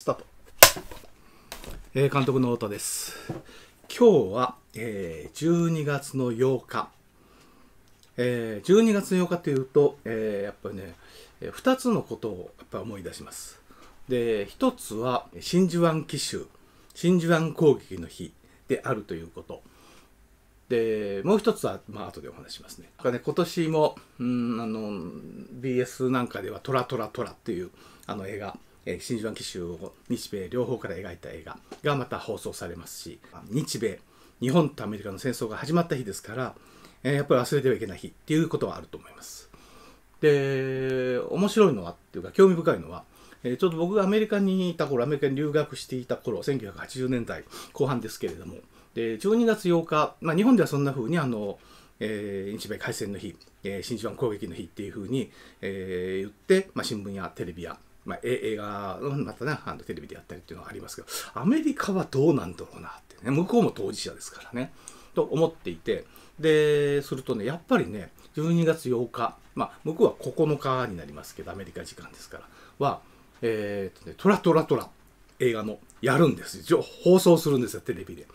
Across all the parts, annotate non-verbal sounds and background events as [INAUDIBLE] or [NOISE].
スタート。えー、監督の太田です。今日は、えー、12月の8日。えー、12月の8日というと、えー、やっぱりね、えー、2つのことをやっぱ思い出します。で、1つは真珠湾奇襲、真珠湾攻撃の日であるということ。で、もう1つは、まあ、後でお話しますね。ね今年も、うん、あの、BS なんかではトラトラトラっていう、あの映画、え真珠湾奇襲を日米両方から描いた映画がまた放送されますし日米日本とアメリカの戦争が始まった日ですから、えやっぱり忘れてはいけない日っていうことはあると思います。で面白いのはっていうか興味深いのは、えちょうど僕がアメリカにいた頃アメリカに留学していた頃1980年代後半ですけれどもで12月8日、まあ、日本ではそんな風にあのえー、日米開戦の日、えー、真珠湾攻撃の日っていうふうに、えー、言って、まあ、新聞やテレビやまあ、映画またね、あのテレビでやったりっていうのはありますけど、アメリカはどうなんだろうなってね、向こうも当事者ですからね、と思っていて、で、するとね、やっぱりね、12月8日、まあ、向こうは9日になりますけど、アメリカ時間ですから、は、えー、っとね、トラトラトラ、映画の、やるんですよ。放送するんですよ、テレビで。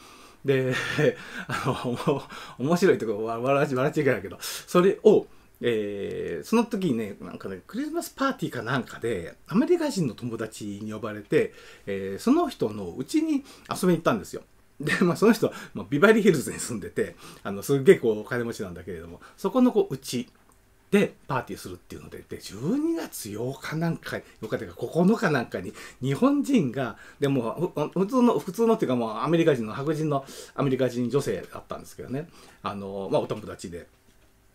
で、[LAUGHS] あの、面白いところ、笑っちゃいけないけど、それをえー、その時にね、なんかね、クリスマスパーティーかなんかで、アメリカ人の友達に呼ばれて、えー、その人のうちに遊びに行ったんですよ。で、まあ、その人は、まあ、ビバリーヒルズに住んでて、あの、すっげえこう、お金持ちなんだけれども、そこのこう、うちで、パーティーするっていうので、で、12月8日なんか、8日というか9日なんかに、日本人が、でも、普通の、普通のっていうか、もうアメリカ人の、白人のアメリカ人女性だったんですけどね、あの、まあ、お友達で。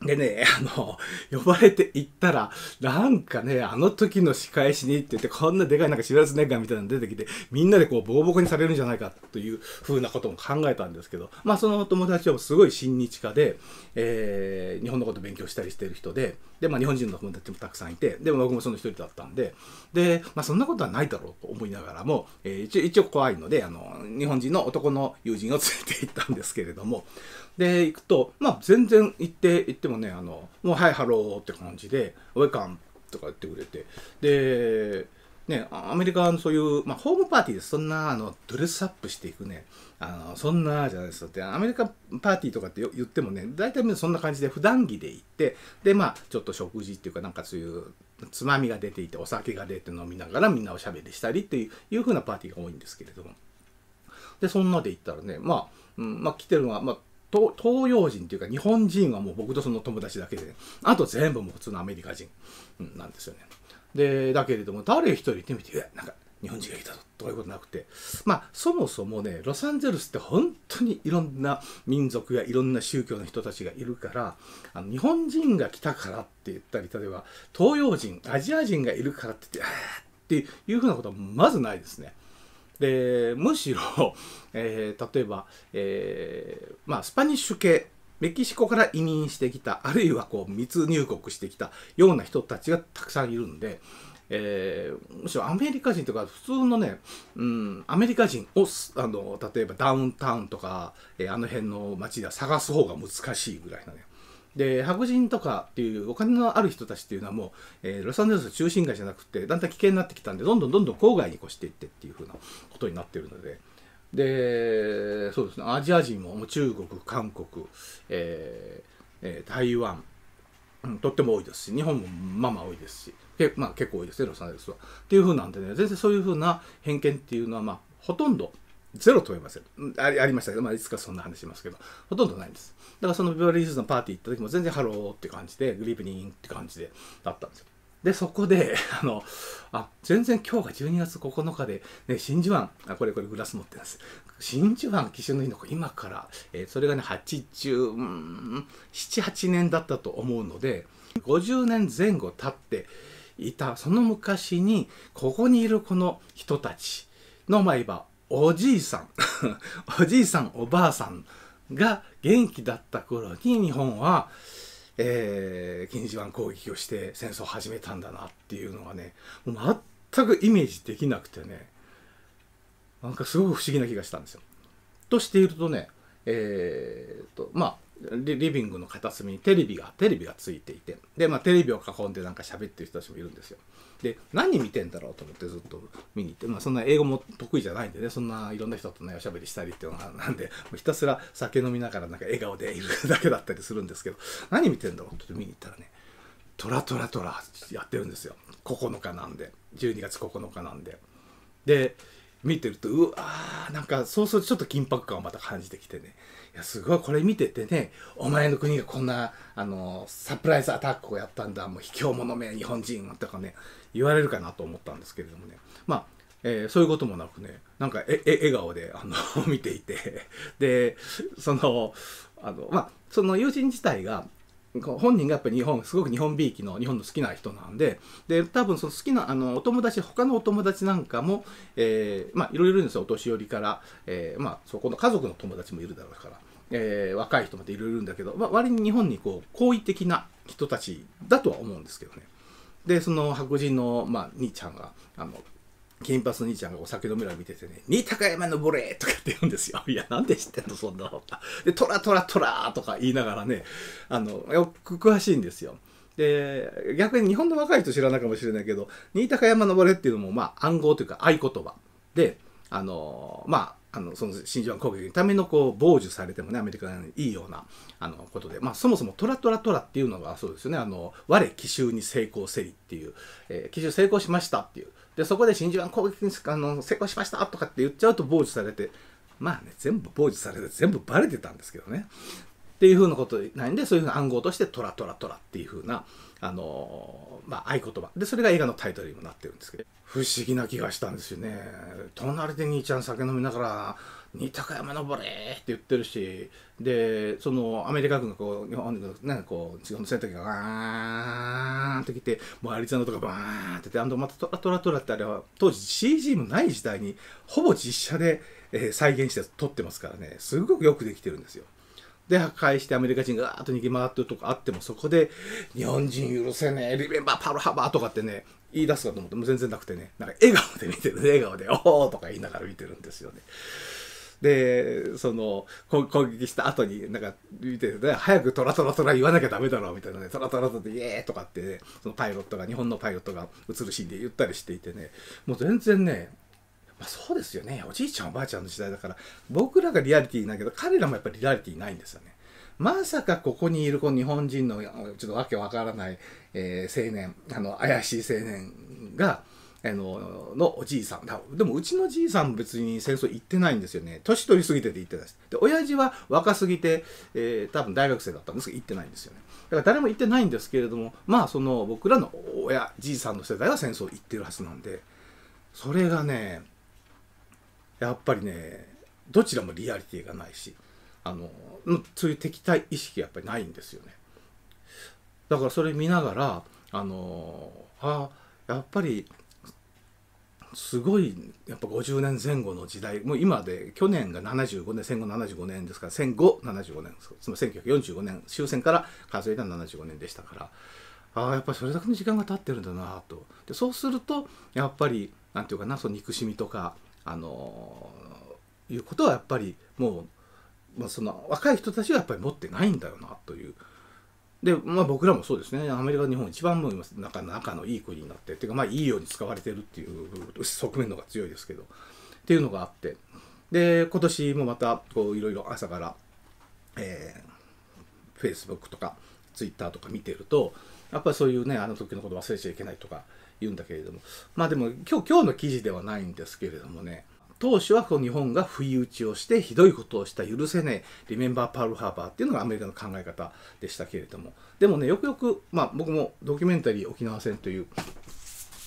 でね、[LAUGHS] あの、呼ばれて行ったら、なんかね、あの時の仕返しにって言って、こんなでかいなんか知らずねえかみたいなの出てきて、みんなでこう、ボコボコにされるんじゃないかというふうなことも考えたんですけど、まあその友達はすごい親日家で、えー、日本のこと勉強したりしてる人で、で、まあ日本人の友達もたくさんいて、で、も僕もその一人だったんで、で、まあそんなことはないだろうと思いながらも、えー、一応、一応怖いので、あの、日本人の男の友人を連れて行ったんですけれども、で行くとまあ全然行って行ってもねあのもうはいハローって感じでウェカンとか言ってくれてでね、アメリカのそういう、まあ、ホームパーティーでそんなあのドレスアップしていくねあのそんなじゃないですってアメリカパーティーとかって言ってもね大体そんな感じで普段着で行ってでまあちょっと食事っていうかなんかそういうつまみが出ていてお酒が出て飲みながらみんなおしゃべりしたりっていういう風なパーティーが多いんですけれどもでそんなで行ったらねまあ、うんまあ、来てるのは、まあ、東洋人というか日本人はもう僕とその友達だけで、ね、あと全部もう普通のアメリカ人、なんですよね。で、だけれども誰一人行ってみて、え、なんか日本人がいたぞとかいうことなくて、まあそもそもね、ロサンゼルスって本当にいろんな民族やいろんな宗教の人たちがいるから、あの日本人が来たからって言ったり、例えば東洋人、アジア人がいるからって言って、っていうふうなことはまずないですね。でむしろ、[LAUGHS] えー、例えば、えーまあ、スパニッシュ系メキシコから移民してきたあるいはこう密入国してきたような人たちがたくさんいるんで、えー、むしろアメリカ人とか普通のね、うん、アメリカ人をあの例えばダウンタウンとか、えー、あの辺の街では探す方が難しいぐらいなね。で白人とかっていうお金のある人たちっていうのはもう、えー、ロサンゼルス中心街じゃなくてだんだん危険になってきたんでどんどんどんどん郊外に越していってっていうふうなことになってるので。でそうですねアジア人も中国韓国、えーえー、台湾、うん、とっても多いですし日本もまあまあ多いですしけ、まあ、結構多いですねロサンゼルスは。っていうふうなんでね全然そういうふうな偏見っていうのは、まあ、ほとんどゼロとは言いませんありましたけど、まあ、いつかそんな話しますけどほとんどないんですだからそのビバリーズのパーティー行った時も全然ハローって感じでグリーブニンって感じでだったんですよでそこで [LAUGHS] あのあ全然今日が12月9日で、ね、真珠湾あこれこれグラス持ってます真珠湾基準の日の子今から、えー、それがね878年だったと思うので50年前後経っていたその昔にここにいるこの人たちのまあいわおじいさん [LAUGHS] おじいさんおばあさんが元気だった頃に日本は、えー、金糸湾攻撃をして戦争を始めたんだなっていうのがね全くイメージできなくてねなんかすごく不思議な気がしたんですよ。としているとねえー、っとまあリビングの片隅にテレビが、テレビがついていて、で、まあテレビを囲んでなんか喋ってる人たちもいるんですよ。で、何見てんだろうと思ってずっと見に行って、まあそんな英語も得意じゃないんでね、そんないろんな人とね、おしゃべりしたりっていうのが [LAUGHS] なんで、ひたすら酒飲みながらなんか笑顔でいるだけだったりするんですけど、何見てんだろうって見に行ったらね、トラトラトラやってるんですよ。9日なんで、12月9日なんで。で、見てるとうわーなんかそうするとちょっと緊迫感をまた感じてきてねいやすごいこれ見ててねお前の国がこんなあのサプライズアタックをやったんだもう卑怯者め日本人とかね言われるかなと思ったんですけれどもねまあえー、そういうこともなくね、なんか、え、え、笑顔で、あの [LAUGHS] 見ていてで、その、あの、まあ、その友人自体が、本人がやっぱり日本すごく日本びいきの日本の好きな人なんでで多分その好きなあのお友達他のお友達なんかも、えー、まあいろいろいるんですよお年寄りから、えー、まあそこの家族の友達もいるだろうから、えー、若い人までいろいろいるんだけど、まあ、割に日本にこう好意的な人たちだとは思うんですけどねでその白人の、まあ、兄ちゃんがあの金髪兄ちゃんがお酒飲みら見ててね、新高山登れとかって言うんですよ。[LAUGHS] いや、なんで知ってんの、そんなの。[LAUGHS] で、トラトラトラとか言いながらね、あの、よく詳しいんですよ。で、逆に日本の若い人知らないかもしれないけど、新高山登れっていうのも、まあ、暗号というか合言葉。で、あの、まあ、あのその真珠湾攻撃のためのこう傍受されてもねアメリカにいいようなあのことで、まあ、そもそもトラトラトラっていうのがそうですよねあの我奇襲に成功せりっていう、えー、奇襲成功しましたっていうでそこで真珠湾攻撃にあの成功しましたとかって言っちゃうと傍受されてまあね全部傍受されて全部バレてたんですけどねっていうふうなことないんでそういうふうな暗号としてトラトラトラっていうふうなあのまあ、合言葉でそれが映画のタイトルにもなってるんですけど不思議な気がしたんですよね隣で兄ちゃん酒飲みながら「新高山登れ!」って言ってるしでそのアメリカ軍がこう日本のねこう日本の戦闘機がガーンって来てもうアリゾナとかバーンっててあまたトラトラトラってあれは当時 CG もない時代にほぼ実写で、えー、再現して撮ってますからねすごくよくできてるんですよ。で破壊してアメリカ人がーっと逃げ回ってるとかあってもそこで「日本人許せねえリメンバーパルハバー」とかってね言い出すかと思っても全然なくてねなんか笑顔で見てる、ね、笑顔で「おお」とか言いながら見てるんですよね。でその攻撃した後になんか見てて、ね、早くトラトラトラ言わなきゃダメだろうみたいなねトラトラトラでイエーとかって、ね、そのパイロットが日本のパイロットが映るシーンで言ったりしていてねもう全然ねまあ、そうですよね。おじいちゃんおばあちゃんの時代だから、僕らがリアリティないけど、彼らもやっぱりリアリティないんですよね。まさかここにいるこの日本人のちょっとわけわからない、えー、青年、あの、怪しい青年が、あの、のおじいさん。だでも、うちのじいさん別に戦争行ってないんですよね。年取りすぎてて行ってないです。で、親父は若すぎて、えー、多分大学生だったんですけど、行ってないんですよね。だから誰も行ってないんですけれども、まあ、その、僕らの親、じいさんの世代は戦争行ってるはずなんで、それがね、やっぱりねどちらもリアリティがないしあのそういう敵対意識やっぱりないんですよねだからそれ見ながらあのあやっぱりすごいやっぱ50年前後の時代もう今で去年が75年戦後75年ですから戦後75年つまり1945年終戦から数えた75年でしたからああやっぱりそれだけの時間が経ってるんだなとでそうするとやっぱりなんていうかなその憎しみとかあのいうことはやっぱりもう、まあ、その若い人たちはやっぱり持ってないんだよなという。で、まあ、僕らもそうですねアメリカ日本一番も仲仲のいい国になってっていうかまあいいように使われてるっていう側面の方が強いですけどっていうのがあってで今年もまたこういろいろ朝から、えー、Facebook とか Twitter とか見てるとやっぱりそういうねあの時のこと忘れちゃいけないとか言うんだけれどもまあでも今日今日の記事ではないんですけれどもね当初はこの日本が不意打ちをしてひどいことをした許せねえリメンバーパールハーバーっていうのがアメリカの考え方でしたけれどもでもねよくよく、まあ、僕もドキュメンタリー沖縄戦という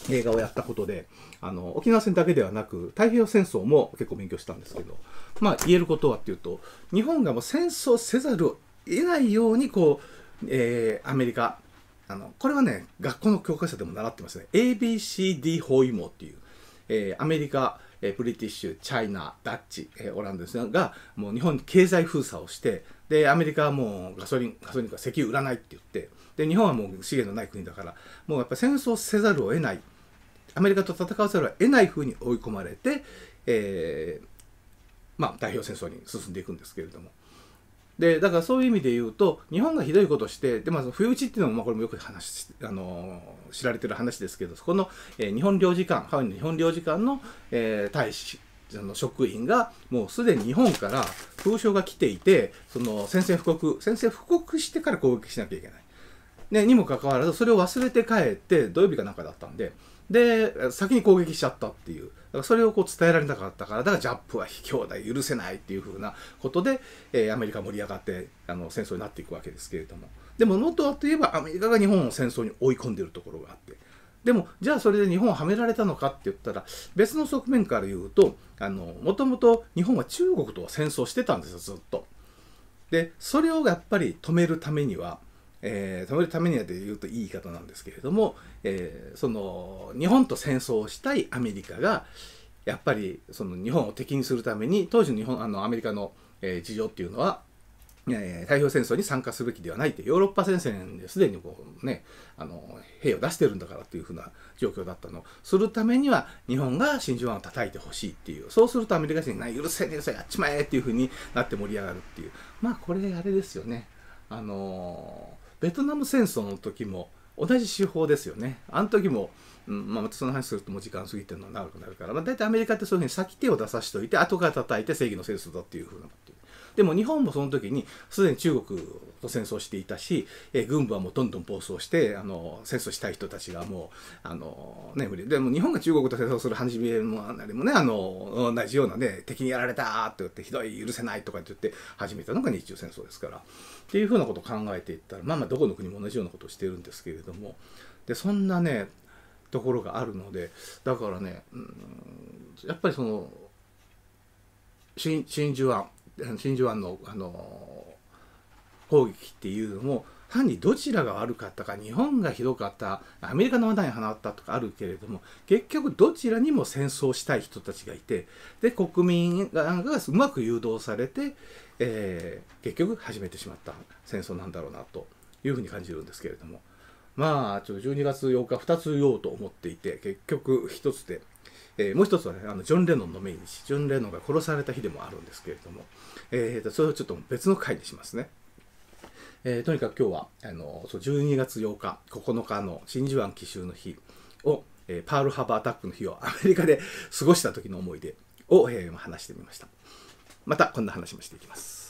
映画をやったことであの沖縄戦だけではなく太平洋戦争も結構勉強したんですけど、まあ、言えることはっていうと日本がもう戦争せざるを得ないようにこう、えー、アメリカあの、これはね、学校の教科書でも習ってますね。ABCD 包囲網っていう、えー、アメリカ、えー、ブリティッシュ、チャイナ、ダッチ、えー、オランダですが、もう日本に経済封鎖をして、で、アメリカはもうガソリン、ガソリンか石油売らないって言って、で、日本はもう資源のない国だから、もうやっぱ戦争せざるを得ない、アメリカと戦わざるを得ない風に追い込まれて、えー、まあ、代表戦争に進んでいくんですけれども。でだからそういう意味で言うと日本がひどいことをしてで、まあ、冬打ちっていうのも、まあ、これもよく話あのー、知られてる話ですけどそこの、えー、日本領事館ハワイの日本領事館の、えー、大使の職員がもうすでに日本から風潮が来ていてその宣戦布告宣戦布告してから攻撃しなきゃいけない。ね、にもかかわらずそれを忘れて帰って土曜日かなんかだったんでで先に攻撃しちゃったっていう。からそれをこう伝えられなかったから、だからジャップは卑怯だ、許せないっていうふうなことで、えー、アメリカ盛り上がってあの戦争になっていくわけですけれども。でも、元はといえばアメリカが日本を戦争に追い込んでるところがあって。でも、じゃあそれで日本をはめられたのかって言ったら、別の側面から言うと、もともと日本は中国と戦争してたんですよ、ずっと。で、それをやっぱり止めるためには、えー、止めるためにはというといい言い方なんですけれども、えー、その日本と戦争をしたいアメリカがやっぱりその日本を敵にするために当時の日本あのアメリカの、えー、事情っていうのは、えー、太平洋戦争に参加すべきではないってヨーロッパ戦線ですでにこうねあの兵を出してるんだからっていうふうな状況だったのをするためには日本が真珠湾を叩いてほしいっていうそうするとアメリカ人に許せねえぞやっちまえ」っていうふうになって盛り上がるっていうまあこれあれですよねあのーベトナム戦争の時も同じ手法ですよね。あの時も、うんまあ、またその話するともう時間過ぎてるのは長くなるから、まあ、大体アメリカってそういうふうに先手を出さしておいて後から叩いて正義の戦争だっていうふうなことでも日本もその時にすでに中国と戦争していたし、えー、軍部はもうどんどん暴走してあの戦争したい人たちがもうあの、ね、でも日本が中国と戦争する始めもあれもねあの同じようなね敵にやられたって言ってひどい許せないとかって言って始めたのが日中戦争ですからっていうふうなことを考えていったらまあまあどこの国も同じようなことをしてるんですけれどもでそんなねところがあるのでだからね、うん、やっぱりその真珠湾真珠湾のあの攻撃っていうのも単にどちらが悪かったか日本がひどかったアメリカの罠に放ったとかあるけれども結局どちらにも戦争したい人たちがいてで国民がうまく誘導されて、えー、結局始めてしまった戦争なんだろうなというふうに感じるんですけれども。まあ、ちょっと12月8日2つ言おうと思っていて、結局1つで、えー、もう1つはね、あのジョン・レノンの命日、ジョン・レノンが殺された日でもあるんですけれども、えーと、それをちょっと別の回にしますね。えー、とにかく今日は、あのそう12月8日、9日の真珠湾奇襲の日を、えー、パールハバーアタックの日をアメリカで過ごした時の思い出を、えー、話してみました。またこんな話もしていきます。